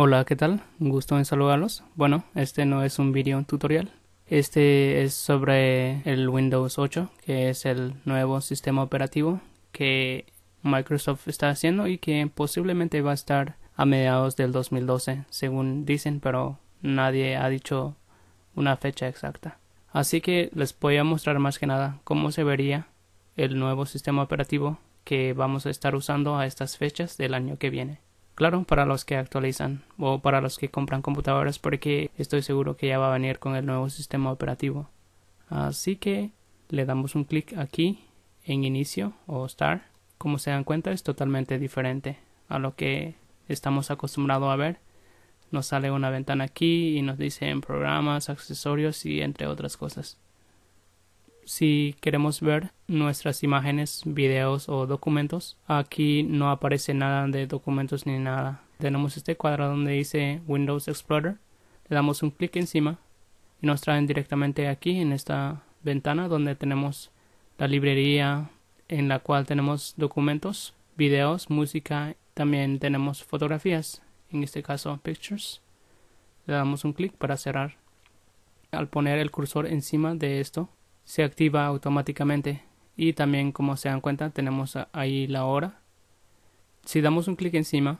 Hola, ¿qué tal? Un gusto en saludarlos. Bueno, este no es un video tutorial. Este es sobre el Windows 8, que es el nuevo sistema operativo que Microsoft está haciendo y que posiblemente va a estar a mediados del 2012, según dicen, pero nadie ha dicho una fecha exacta. Así que les voy a mostrar más que nada cómo se vería el nuevo sistema operativo que vamos a estar usando a estas fechas del año que viene. Claro, para los que actualizan o para los que compran computadoras porque estoy seguro que ya va a venir con el nuevo sistema operativo. Así que le damos un clic aquí en inicio o start. Como se dan cuenta es totalmente diferente a lo que estamos acostumbrados a ver. Nos sale una ventana aquí y nos dice en programas, accesorios y entre otras cosas si queremos ver nuestras imágenes, videos o documentos, aquí no aparece nada de documentos ni nada. Tenemos este cuadro donde dice Windows Explorer, le damos un clic encima y nos traen directamente aquí en esta ventana donde tenemos la librería en la cual tenemos documentos, videos, música, también tenemos fotografías, en este caso pictures. Le damos un clic para cerrar. Al poner el cursor encima de esto, se activa automáticamente y también como se dan cuenta tenemos ahí la hora si damos un clic encima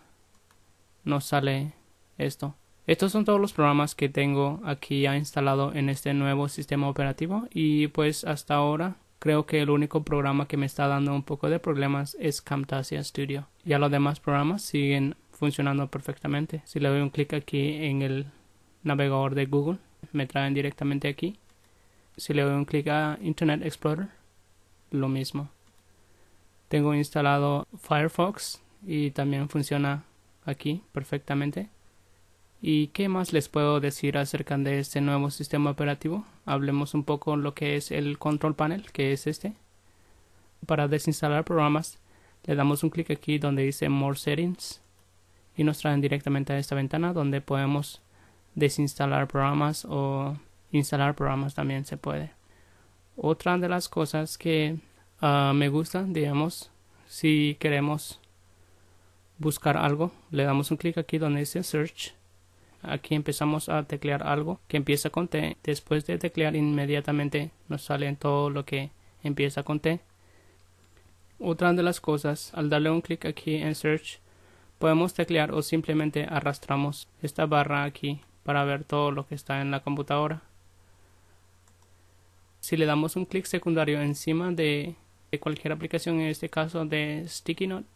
nos sale esto estos son todos los programas que tengo aquí ya instalado en este nuevo sistema operativo y pues hasta ahora creo que el único programa que me está dando un poco de problemas es Camtasia Studio. Ya los demás programas siguen funcionando perfectamente. Si le doy un clic aquí en el navegador de Google me traen directamente aquí si le doy un clic a Internet Explorer, lo mismo. Tengo instalado Firefox y también funciona aquí perfectamente. ¿Y qué más les puedo decir acerca de este nuevo sistema operativo? Hablemos un poco lo que es el Control Panel, que es este. Para desinstalar programas, le damos un clic aquí donde dice More Settings y nos traen directamente a esta ventana donde podemos desinstalar programas o instalar programas también se puede. Otra de las cosas que ah, me gusta, digamos, si queremos buscar algo, le damos un clic aquí donde dice Search. Aquí empezamos a teclear algo que empieza con T. Después de teclear inmediatamente nos sale todo lo que empieza con T. Otra de las cosas, al darle un clic aquí en Search, podemos teclear o simplemente arrastramos esta barra aquí para ver todo lo que está en la computadora si le damos un clic secundario encima de, cualquier aplicación, en este caso de Sticky Note,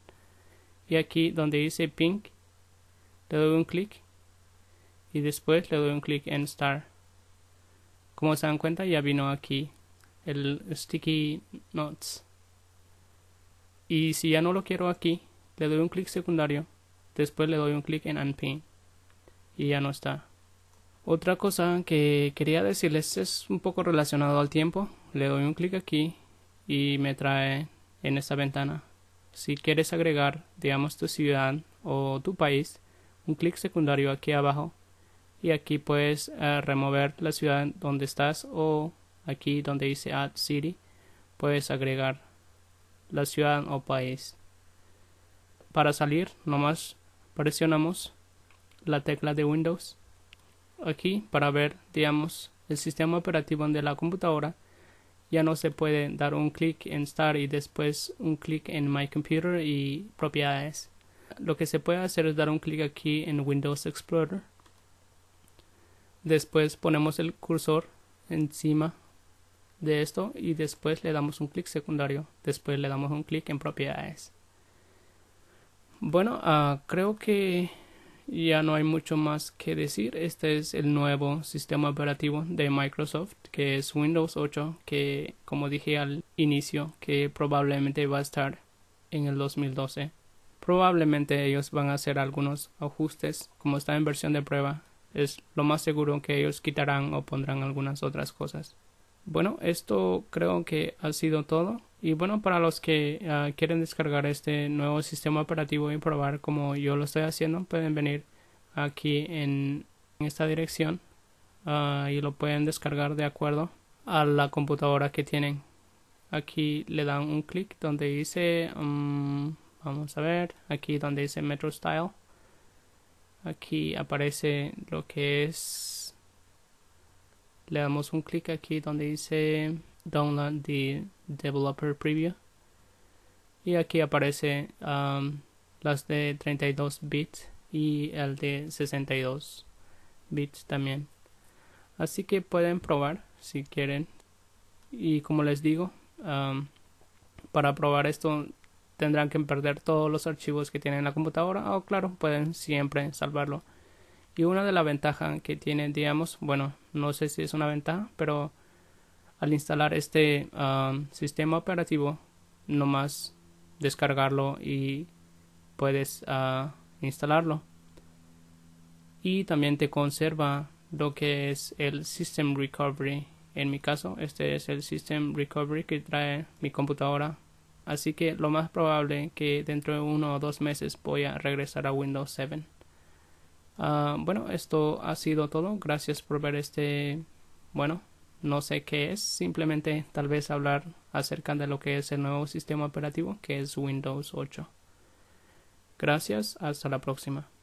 y aquí donde dice Pink, le doy un clic y después le doy un clic en Star. Como se dan cuenta, ya vino aquí el Sticky Notes. Y si ya no lo quiero aquí, le doy un clic secundario, después le doy un clic en Unpin y ya no está. Otra cosa que quería decirles es un poco relacionado al tiempo. Le doy un clic aquí y me trae en esta ventana. Si quieres agregar, digamos, tu ciudad o tu país, un clic secundario aquí abajo y aquí puedes eh, remover la ciudad donde estás o aquí donde dice Add City puedes agregar la ciudad o país. Para salir, nomás presionamos la tecla de Windows aquí para ver, digamos, el sistema operativo de la computadora. Ya no se puede dar un clic en Start y después un clic en My Computer y propiedades. Lo que se puede hacer es dar un clic aquí en Windows Explorer. Después ponemos el cursor encima de esto y después le damos un clic secundario. Después le damos un clic en propiedades. Bueno, ah, creo que ya no hay mucho más que decir. Este es el nuevo sistema operativo de Microsoft, que es Windows 8, que como dije al inicio, que probablemente va a estar en el 2012. Probablemente ellos van a hacer algunos ajustes, como está en versión de prueba. Es lo más seguro que ellos quitarán o pondrán algunas otras cosas. Bueno, esto creo que ha sido todo. Y bueno, para los que ah, quieren descargar este nuevo sistema operativo y probar como yo lo estoy haciendo, pueden venir aquí en, esta dirección ah, y lo pueden descargar de acuerdo a la computadora que tienen. Aquí le dan un clic donde dice, mm, vamos a ver, aquí donde dice Metro Style. Aquí aparece lo que es le damos un clic aquí donde dice Download the Developer Preview. Y aquí aparece um, las de 32 bits y el de 62 bits también. Así que pueden probar si quieren. Y como les digo, um, para probar esto tendrán que perder todos los archivos que tienen en la computadora. O oh, claro, pueden siempre salvarlo y una de las ventajas que tiene, digamos, bueno, no sé si es una ventaja, pero al instalar este um, sistema operativo, nomás descargarlo y puedes uh, instalarlo. Y también te conserva lo que es el System Recovery. En mi caso, este es el System Recovery que trae mi computadora. Así que lo más probable que dentro de uno o dos meses voy a regresar a Windows 7. Ah, bueno, esto ha sido todo. Gracias por ver este, bueno, no sé qué es, simplemente tal vez hablar acerca de lo que es el nuevo sistema operativo que es Windows 8. Gracias, hasta la próxima.